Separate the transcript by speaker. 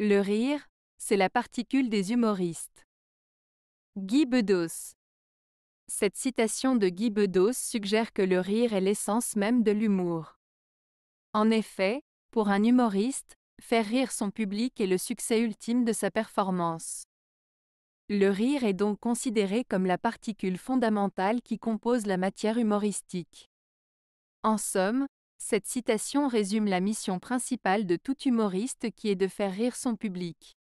Speaker 1: Le rire, c'est la particule des humoristes. Guy Bedos. Cette citation de Guy Bedos suggère que le rire est l'essence même de l'humour. En effet, pour un humoriste, faire rire son public est le succès ultime de sa performance. Le rire est donc considéré comme la particule fondamentale qui compose la matière humoristique. En somme, cette citation résume la mission principale de tout humoriste qui est de faire rire son public.